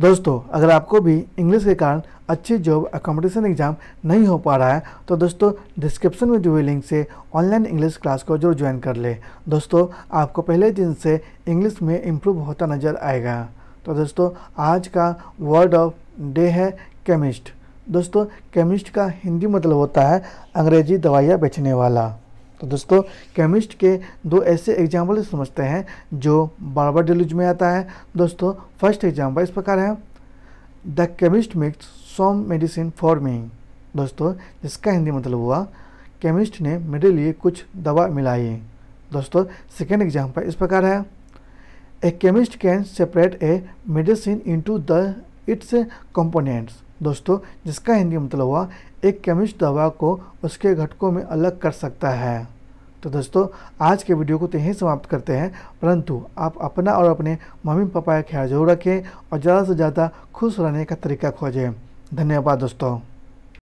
दोस्तों अगर आपको भी इंग्लिश के कारण अच्छी जॉब अकोमोडेशन एग्ज़ाम नहीं हो पा रहा है तो दोस्तों डिस्क्रिप्शन में जो हुई लिंक से ऑनलाइन इंग्लिश क्लास को जरूर ज्वाइन कर ले दोस्तों आपको पहले दिन से इंग्लिश में इम्प्रूव होता नज़र आएगा तो दोस्तों आज का वर्ड ऑफ डे है केमिस्ट दोस्तों केमिस्ट का हिंदी मतलब होता है अंग्रेजी दवाइयाँ बेचने वाला तो दोस्तों केमिस्ट के दो ऐसे एग्जाम्पल समझते हैं जो बार बार डिलूज में आता है दोस्तों फर्स्ट एग्जाम्पल इस प्रकार है the chemist mix some medicine for me दोस्तों जिसका हिंदी मतलब हुआ केमिस्ट ने मेरे लिए कुछ दवा मिलाई दोस्तों सेकेंड एग्जाम्पल इस प्रकार है a chemist can separate a medicine into the its components दोस्तों जिसका हिंदी मतलब हुआ एक केमिस्ट दवा को उसके घटकों में अलग कर सकता है तो दोस्तों आज के वीडियो को तो यहीं समाप्त करते हैं परंतु आप अपना और अपने मम्मी पापा का ख्याल जरूर रखें और ज़्यादा से ज़्यादा खुश रहने का तरीका खोजें धन्यवाद दोस्तों